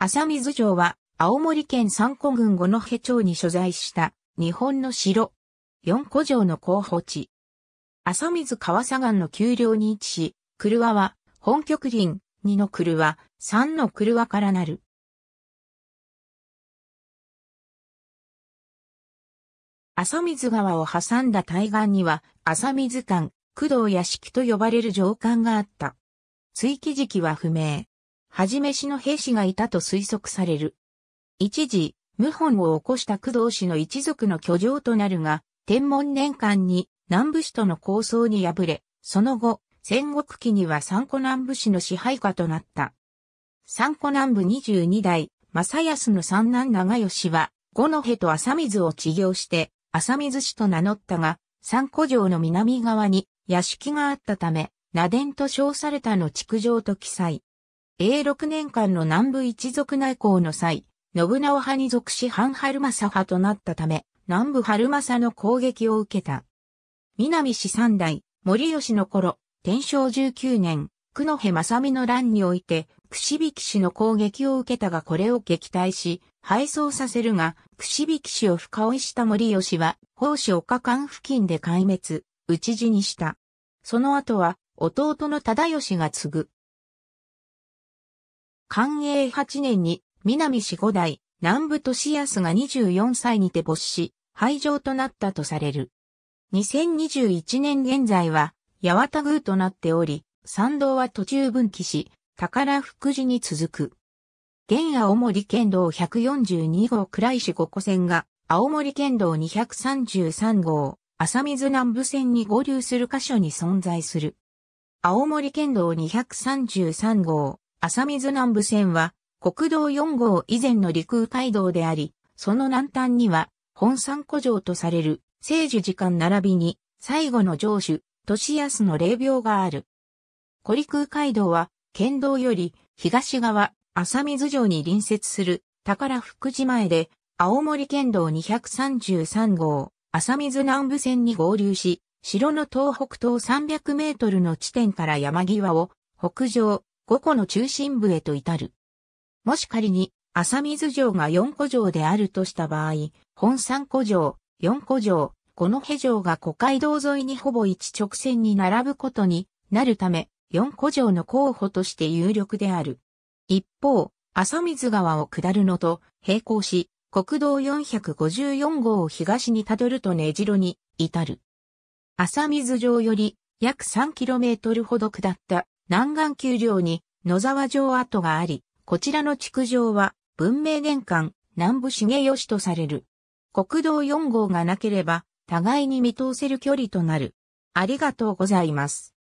浅水城は、青森県三古郡五戸町に所在した、日本の城。四古城の候補地。浅水川左岸の丘陵に位置し、車は、本局林、二の車三の車からなる。浅水川を挟んだ対岸には、浅水間、工藤屋敷と呼ばれる城間があった。追記時期は不明。はじめ氏の兵士がいたと推測される。一時、謀反を起こした工藤氏の一族の居城となるが、天文年間に南部氏との抗争に敗れ、その後、戦国期には三古南部氏の支配下となった。三古南部22代、正康の三男長吉は、五の戸と浅水を治療して、浅水氏と名乗ったが、三古城の南側に屋敷があったため、名伝と称されたの築城と記載。永禄年間の南部一族内向の際、信長派に属し半春政派となったため、南部春政の攻撃を受けた。南氏三代、森吉の頃、天正19年、久野辺正美の乱において、串引き氏の攻撃を受けたがこれを撃退し、敗走させるが、串引き氏を深追いした森吉は、宝子丘間付近で壊滅、討ち死にした。その後は、弟の忠義が継ぐ。寛永8年に南四五代、南部市康が24歳にて没し、廃城となったとされる。2021年現在は、八幡宮となっており、参道は途中分岐し、宝福寺に続く。現青森県道142号倉石五湖線が、青森県道233号、浅水南部線に合流する箇所に存在する。青森県道233号、浅水南部線は、国道4号以前の陸羽街道であり、その南端には、本山古城とされる、聖樹時間並びに、最後の城主、利安の霊廟がある。古陸街道は、県道より、東側、浅水城に隣接する、宝福寺前で、青森県道233号、浅水南部線に合流し、城の東北東300メートルの地点から山際を、北上、5個の中心部へと至る。もし仮に、浅水城が4個城であるとした場合、本3個城、4個城、この辺城が古街道沿いにほぼ一直線に並ぶことになるため、4個城の候補として有力である。一方、浅水川を下るのと並行し、国道454号を東にたどると根城に至る。浅水城より約 3km ほど下った南岸丘陵に野沢城跡があり、こちらの築城は文明玄関南部重吉とされる。国道4号がなければ互いに見通せる距離となる。ありがとうございます。